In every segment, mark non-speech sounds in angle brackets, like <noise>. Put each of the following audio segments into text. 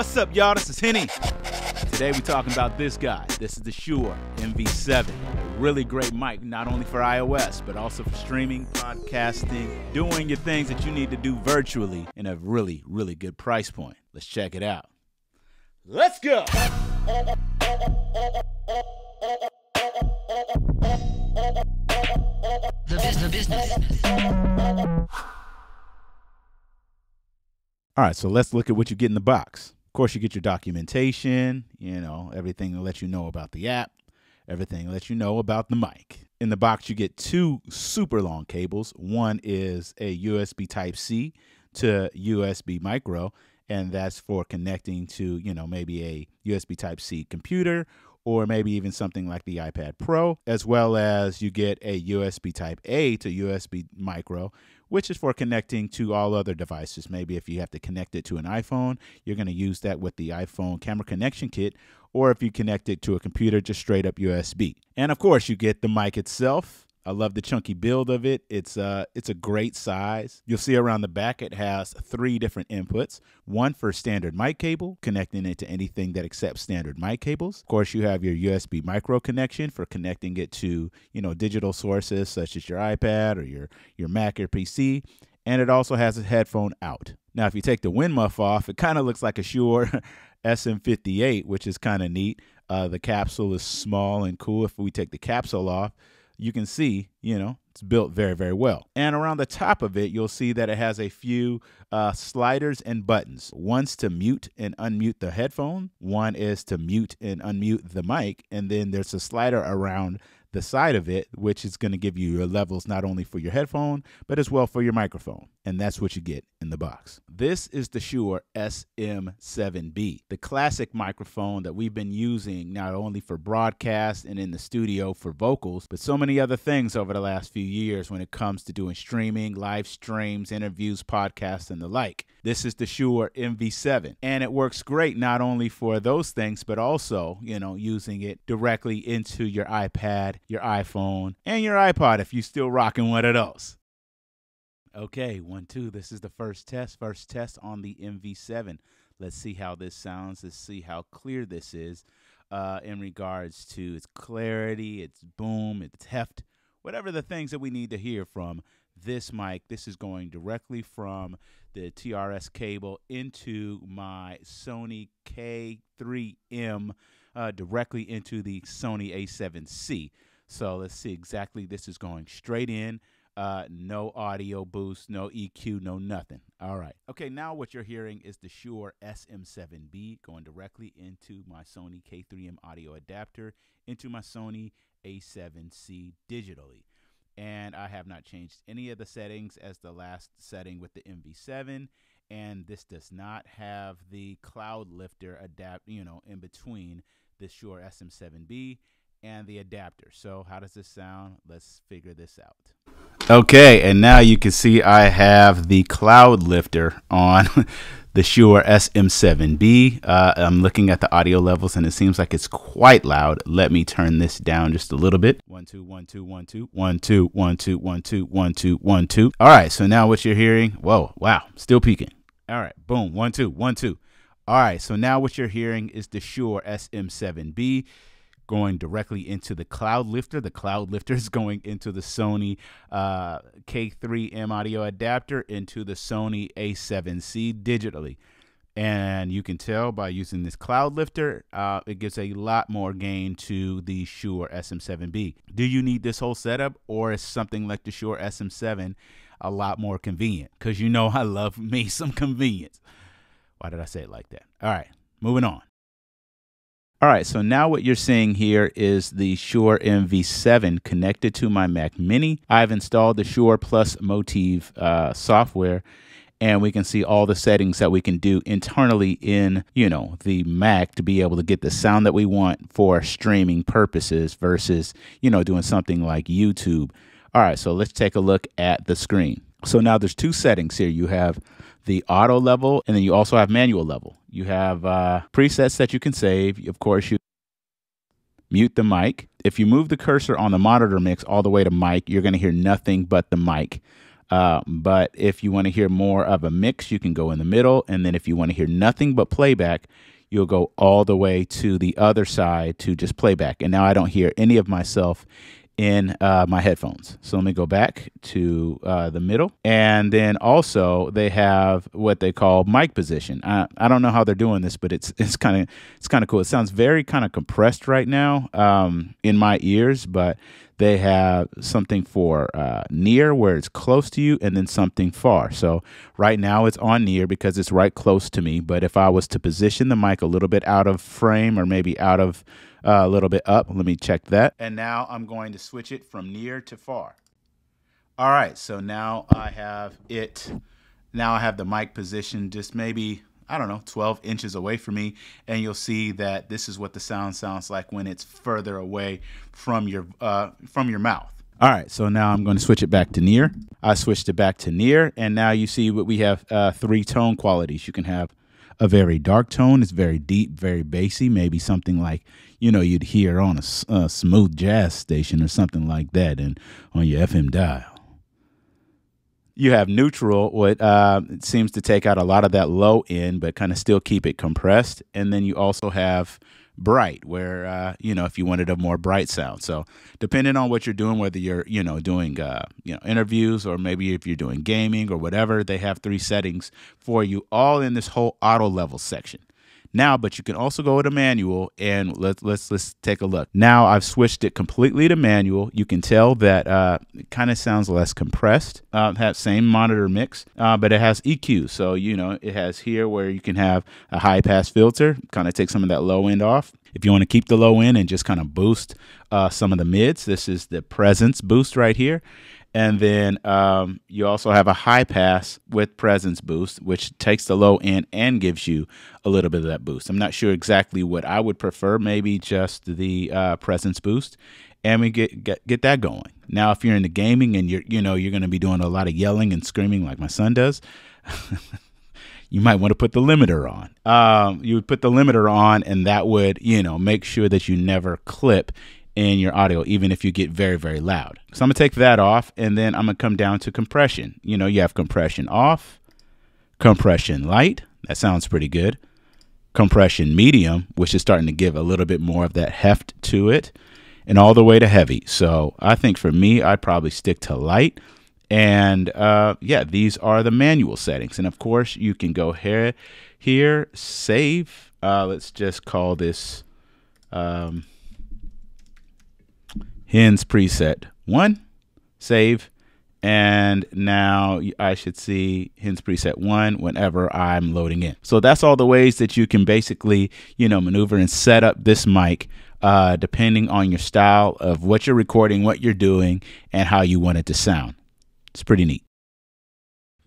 What's up, y'all? This is Henny. Today we're talking about this guy. This is the Shure MV7. A really great mic, not only for iOS, but also for streaming, podcasting, doing your things that you need to do virtually in a really, really good price point. Let's check it out. Let's go! The business, business. All right, so let's look at what you get in the box. Of course, you get your documentation, you know, everything to let you know about the app, everything to let you know about the mic. In the box, you get two super long cables. One is a USB Type C to USB micro, and that's for connecting to, you know, maybe a USB Type C computer or maybe even something like the iPad Pro, as well as you get a USB Type A to USB Micro, which is for connecting to all other devices. Maybe if you have to connect it to an iPhone, you're going to use that with the iPhone camera connection kit, or if you connect it to a computer, just straight up USB. And of course, you get the mic itself I love the chunky build of it. It's uh it's a great size. You'll see around the back it has three different inputs. One for standard mic cable, connecting it to anything that accepts standard mic cables. Of course, you have your USB micro connection for connecting it to, you know, digital sources such as your iPad or your your Mac or PC. And it also has a headphone out. Now, if you take the wind muff off, it kind of looks like a Shure SM58, <laughs> which is kind of neat. Uh, the capsule is small and cool. If we take the capsule off, you can see, you know, it's built very, very well. And around the top of it, you'll see that it has a few uh, sliders and buttons. One's to mute and unmute the headphone, one is to mute and unmute the mic, and then there's a slider around the side of it, which is going to give you your levels not only for your headphone, but as well for your microphone. And that's what you get in the box. This is the Shure SM7B, the classic microphone that we've been using not only for broadcast and in the studio for vocals, but so many other things over the last few years when it comes to doing streaming, live streams, interviews, podcasts, and the like. This is the Shure MV7, and it works great not only for those things, but also, you know, using it directly into your iPad, your iPhone, and your iPod if you're still rocking one of those. Okay, one, two. This is the first test. First test on the MV7. Let's see how this sounds. Let's see how clear this is uh, in regards to its clarity, its boom, its heft, whatever the things that we need to hear from this mic. This is going directly from the TRS cable into my Sony K3M, uh, directly into the Sony A7C. So let's see exactly. This is going straight in. Uh, no audio boost, no EQ, no nothing. All right. Okay, now what you're hearing is the Shure SM7B going directly into my Sony K3M audio adapter, into my Sony A7C digitally and I have not changed any of the settings as the last setting with the MV7 and this does not have the cloud lifter adapt you know in between the Shure SM7B and the adapter so how does this sound let's figure this out Okay, and now you can see I have the cloud lifter on <laughs> the Shure SM7B. Uh, I'm looking at the audio levels and it seems like it's quite loud. Let me turn this down just a little bit. One, two, one, two, one, two, one, two, one, two, one, two, one, two, one, two. All right, so now what you're hearing, whoa, wow, still peaking. All right, boom, one, two, one, two. All right, so now what you're hearing is the Shure SM7B going directly into the Cloud Lifter. The Cloud Lifter is going into the Sony uh, K3M audio adapter into the Sony A7C digitally. And you can tell by using this Cloud Lifter, uh, it gives a lot more gain to the Shure SM7B. Do you need this whole setup or is something like the Shure SM7 a lot more convenient? Because you know I love me <laughs> some convenience. Why did I say it like that? All right, moving on. All right, so now what you're seeing here is the Shure MV7 connected to my Mac Mini. I've installed the Shure Plus Motive uh, software, and we can see all the settings that we can do internally in, you know, the Mac to be able to get the sound that we want for streaming purposes versus, you know, doing something like YouTube. All right, so let's take a look at the screen. So now there's two settings here. You have the auto level, and then you also have manual level. You have uh, presets that you can save. Of course, you mute the mic. If you move the cursor on the monitor mix all the way to mic, you're going to hear nothing but the mic. Uh, but if you want to hear more of a mix, you can go in the middle. And then if you want to hear nothing but playback, you'll go all the way to the other side to just playback. And now I don't hear any of myself in uh, my headphones. So let me go back to uh, the middle. And then also they have what they call mic position. I, I don't know how they're doing this, but it's <laughs> it's kind of it's kind of cool. It sounds very kind of compressed right now um, in my ears, but they have something for uh, near where it's close to you and then something far. So right now it's on near because it's right close to me. But if I was to position the mic a little bit out of frame or maybe out of uh, a little bit up. Let me check that. And now I'm going to switch it from near to far. All right, so now I have it. Now I have the mic position just maybe, I don't know, 12 inches away from me. And you'll see that this is what the sound sounds like when it's further away from your, uh, from your mouth. All right, so now I'm going to switch it back to near. I switched it back to near, and now you see what we have uh, three tone qualities. You can have a very dark tone, it's very deep, very bassy, maybe something like you know you'd hear on a, a smooth jazz station or something like that, and on your FM dial you have neutral, what uh, seems to take out a lot of that low end, but kind of still keep it compressed. And then you also have bright, where uh, you know if you wanted a more bright sound. So depending on what you're doing, whether you're you know doing uh, you know interviews or maybe if you're doing gaming or whatever, they have three settings for you, all in this whole auto level section now, but you can also go to manual and let's let's let's take a look. Now I've switched it completely to manual. You can tell that uh, it kind of sounds less compressed. Uh, that same monitor mix, uh, but it has EQ. So you know it has here where you can have a high pass filter, kind of take some of that low end off. If you want to keep the low end and just kind of boost uh, some of the mids, this is the presence boost right here. And then um, you also have a high pass with presence boost, which takes the low end and gives you a little bit of that boost. I'm not sure exactly what I would prefer, maybe just the uh, presence boost. And we get, get get that going. Now, if you're into gaming and you're you know you're going to be doing a lot of yelling and screaming like my son does, <laughs> you might want to put the limiter on. Um, you would put the limiter on, and that would, you know, make sure that you never clip in your audio, even if you get very, very loud. So I'm gonna take that off and then I'm gonna come down to compression. You know, you have compression off, compression light, that sounds pretty good. Compression medium, which is starting to give a little bit more of that heft to it, and all the way to heavy. So I think for me, i probably stick to light. And uh, yeah, these are the manual settings. And of course, you can go here, here, save. Uh, let's just call this um, Hens preset one, save. And now I should see Hens preset one whenever I'm loading in. So that's all the ways that you can basically, you know, maneuver and set up this mic uh, depending on your style of what you're recording, what you're doing, and how you want it to sound. It's pretty neat.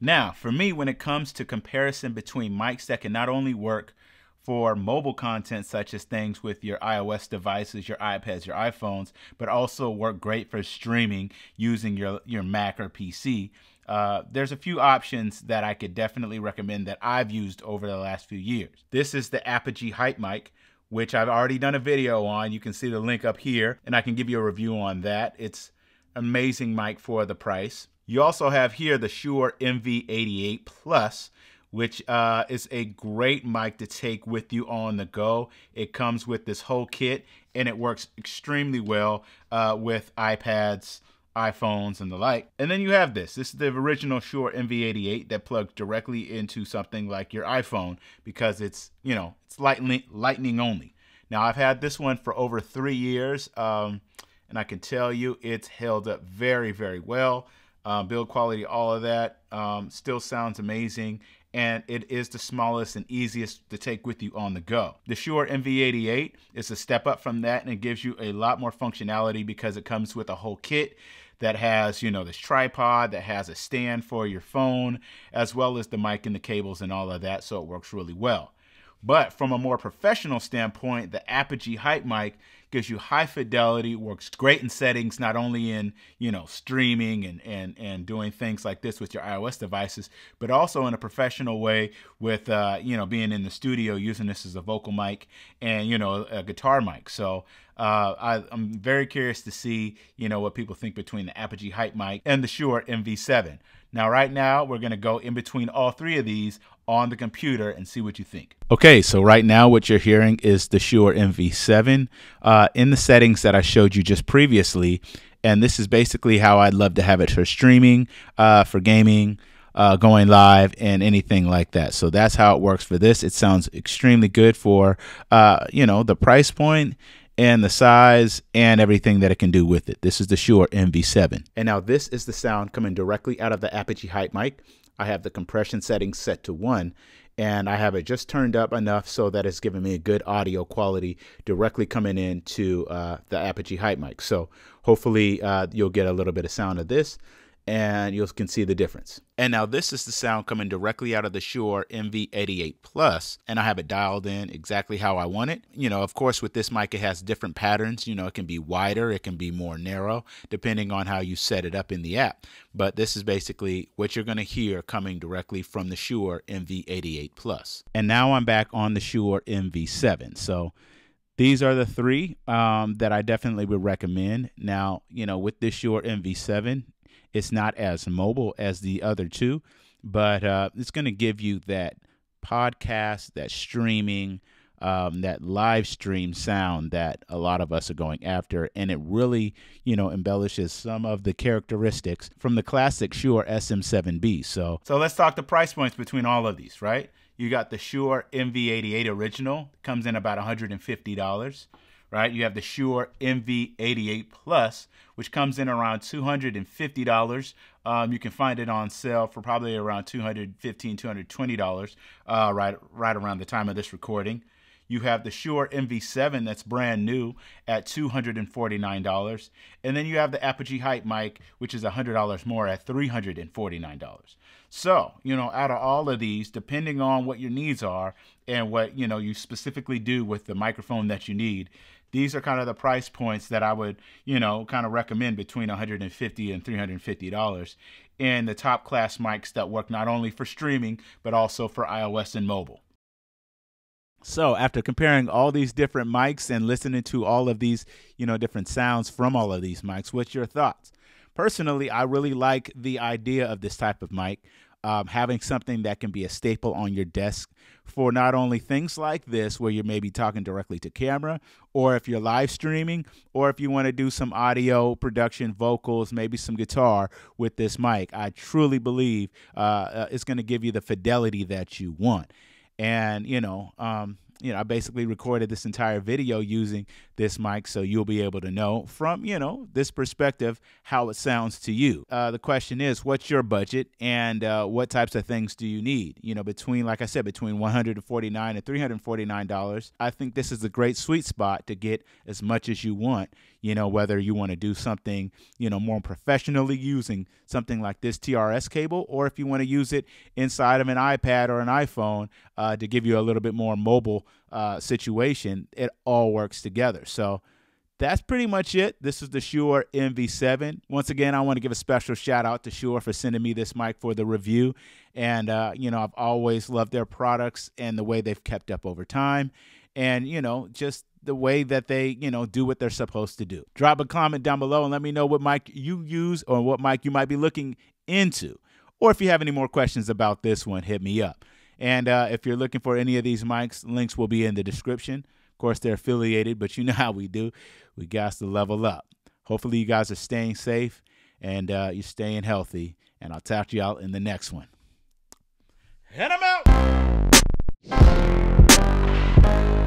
Now, for me, when it comes to comparison between mics that can not only work for mobile content such as things with your iOS devices, your iPads, your iPhones, but also work great for streaming using your your Mac or PC. Uh, there's a few options that I could definitely recommend that I've used over the last few years. This is the Apogee Hype Mic, which I've already done a video on. You can see the link up here, and I can give you a review on that. It's amazing mic for the price. You also have here the Shure MV88 Plus, which uh, is a great mic to take with you on the go. It comes with this whole kit and it works extremely well uh, with iPads, iPhones, and the like. And then you have this. This is the original Shure MV88 that plugs directly into something like your iPhone because it's, you know, it's lightning, lightning only. Now, I've had this one for over three years, um, and I can tell you it's held up very, very well. Uh, build quality, all of that um, still sounds amazing and it is the smallest and easiest to take with you on the go. The Shure MV88 is a step up from that and it gives you a lot more functionality because it comes with a whole kit that has, you know, this tripod, that has a stand for your phone, as well as the mic and the cables and all of that, so it works really well. But from a more professional standpoint, the Apogee Hype Mic gives you high fidelity, works great in settings, not only in, you know, streaming and, and, and doing things like this with your iOS devices, but also in a professional way with, uh, you know, being in the studio using this as a vocal mic and, you know, a guitar mic. So uh, I, am very curious to see, you know, what people think between the Apogee Hype Mic and the Shure MV7. Now, right now, we're going to go in between all three of these on the computer and see what you think. Okay, so right now what you're hearing is the Shure MV7 uh, in the settings that I showed you just previously. And this is basically how I'd love to have it for streaming, uh, for gaming, uh, going live and anything like that. So that's how it works for this. It sounds extremely good for uh, you know the price point and the size and everything that it can do with it. This is the Shure MV7. And now this is the sound coming directly out of the Apogee Height mic. I have the compression settings set to 1 and I have it just turned up enough so that it's giving me a good audio quality directly coming into uh, the Apogee Height mic. So hopefully uh, you'll get a little bit of sound of this and you can see the difference. And now this is the sound coming directly out of the Shure MV88 Plus, and I have it dialed in exactly how I want it. You know, of course, with this mic, it has different patterns. You know, it can be wider, it can be more narrow, depending on how you set it up in the app. But this is basically what you're going to hear coming directly from the Shure MV88 Plus. And now I'm back on the Shure MV7. So these are the three um, that I definitely would recommend. Now, you know, with this Shure MV7, it's not as mobile as the other two, but uh, it's going to give you that podcast, that streaming, um, that live stream sound that a lot of us are going after. And it really, you know, embellishes some of the characteristics from the classic Shure SM7B. So, so let's talk the price points between all of these, right? You got the Shure MV88 original, comes in about $150 right? You have the Shure MV88 Plus, which comes in around $250. Um, you can find it on sale for probably around $215, $220, uh, right, right around the time of this recording. You have the Shure MV7 that's brand new at $249. And then you have the Apogee Hype mic, which is $100 more at $349. So, you know, out of all of these, depending on what your needs are and what, you know, you specifically do with the microphone that you need, these are kind of the price points that I would, you know, kind of recommend between 150 and 350 dollars in the top class mics that work not only for streaming but also for iOS and mobile. So, after comparing all these different mics and listening to all of these, you know, different sounds from all of these mics, what's your thoughts? Personally, I really like the idea of this type of mic um, having something that can be a staple on your desk for not only things like this, where you're maybe talking directly to camera, or if you're live streaming, or if you want to do some audio production, vocals, maybe some guitar with this mic. I truly believe uh, uh it's going to give you the fidelity that you want. And, you know, um, you know, I basically recorded this entire video using this mic, so you'll be able to know from, you know, this perspective how it sounds to you. Uh, the question is, what's your budget and uh, what types of things do you need? You know, between, like I said, between 149 and $349, I think this is a great sweet spot to get as much as you want, you know, whether you want to do something, you know, more professionally using something like this TRS cable, or if you want to use it inside of an iPad or an iPhone uh, to give you a little bit more mobile uh, situation, it all works together. So that's pretty much it. This is the Shure MV7. Once again, I want to give a special shout out to Shure for sending me this mic for the review. And, uh, you know, I've always loved their products and the way they've kept up over time. And, you know, just the way that they, you know, do what they're supposed to do. Drop a comment down below and let me know what mic you use or what mic you might be looking into. Or if you have any more questions about this one, hit me up. And uh, if you're looking for any of these mics, links will be in the description. Of course, they're affiliated, but you <laughs> know how we do. We got to level up. Hopefully, you guys are staying safe and uh, you're staying healthy. And I'll talk to y'all in the next one. And I'm out.